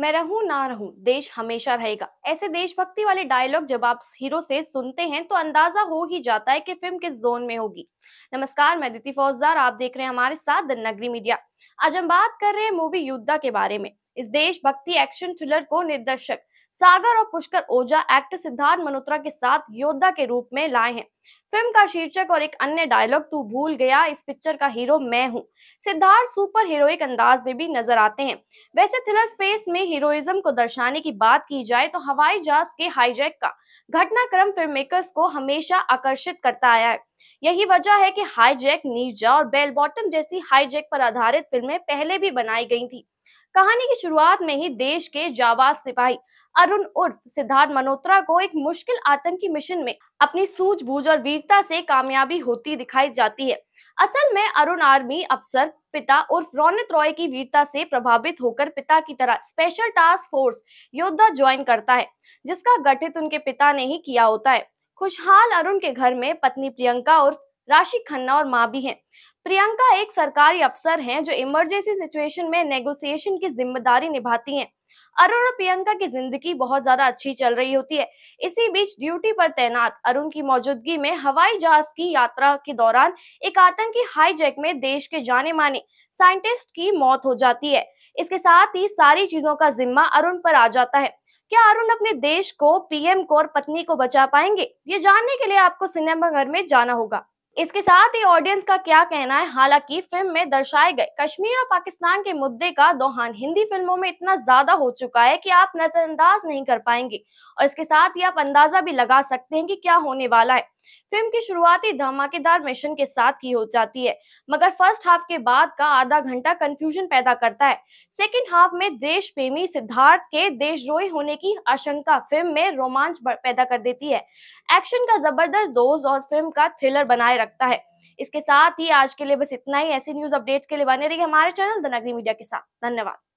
मैं रहूं ना रहूं देश हमेशा रहेगा ऐसे देशभक्ति वाले डायलॉग जब आप हीरो से सुनते हैं तो अंदाजा हो ही जाता है कि फिल्म किस जोन में होगी नमस्कार मैं दिति फौजदार आप देख रहे हैं हमारे साथ द नगरी मीडिया आज हम बात कर रहे हैं मूवी युद्धा के बारे में इस देशभक्ति एक्शन थ्रिलर को निर्देशक सागर और पुष्कर ओझा एक्टर सिद्धार्थ मल्होत्रा के साथ योद्धा के रूप में लाए हैं फिल्म का शीर्षक और एक अन्य डायलॉग तू भूल गया इस पिक्चर का हीरो मैं हूँ सिद्धार्थ सुपर हीरोइक अंदाज में भी नजर आते हैं वैसे थ्रिलर स्पेस में हीरोइज्म को दर्शाने की बात की जाए तो हवाई जहाज के हाईजैक का घटनाक्रम फिल्म मेकर्स को हमेशा आकर्षित करता आया है यही वजह है कि हाईजैक नीजा और बेल बॉटम जैसी हाईजैक पर आधारित फिल्में पहले भी बनाई गई थी कहानी की शुरुआत में ही देश के जावाज सिपाही अरुण उर्फ सिद्धार्थ मनोत्रा को एक मुश्किल आतंकी मिशन में अपनी सूझबूझ और वीरता से कामयाबी होती दिखाई जाती है असल में अरुण आर्मी अफसर पिता उर्फ रौनित रॉय की वीरता से प्रभावित होकर पिता की तरह special task force Yodha join करता है जिसका गठित उनके पिता ने ही किया होता है खुशहाल अरुण के घर में पत्नी प्रियंका उर्फ राशि खन्ना और माँ भी हैं। प्रियंका एक सरकारी अफसर हैं जो इमरजेंसी सिचुएशन में नेगोशिएशन की जिम्मेदारी निभाती हैं। अरुण और प्रियंका की जिंदगी बहुत ज्यादा अच्छी चल रही होती है इसी बीच ड्यूटी पर तैनात अरुण की मौजूदगी में हवाई जहाज की यात्रा के दौरान एक आतंकी हाईजैक में देश के जाने माने साइंटिस्ट की मौत हो जाती है इसके साथ ही सारी चीजों का जिम्मा अरुण पर आ जाता है क्या अरुण अपने देश को पीएम को और पत्नी को बचा पाएंगे ये जानने के लिए आपको सिनेमाघर में जाना होगा इसके साथ ही ऑडियंस का क्या कहना है हालांकि फिल्म में दर्शाए गए कश्मीर और पाकिस्तान के मुद्दे का दोहान हिंदी फिल्मों में इतना ज्यादा हो चुका है कि आप नजरअंदाज नहीं कर पाएंगे और इसके साथ ही आप अंदाजा भी लगा सकते हैं कि क्या होने वाला है फिल्म की शुरुआती धमाकेदार मिशन के साथ की हो जाती है मगर फर्स्ट हाफ के बाद का आधा घंटा कंफ्यूजन पैदा करता है सेकेंड हाफ में देश प्रेमी सिद्धार्थ के देशद्रोही होने की आशंका फिल्म में रोमांच पैदा कर देती है एक्शन का जबरदस्त दोज और फिल्म का थ्रिलर बनाए रखता है इसके साथ ही आज के लिए बस इतना ही ऐसी न्यूज अपडेट्स के लिए बने रहिए हमारे चैनल धनगरी मीडिया के साथ धन्यवाद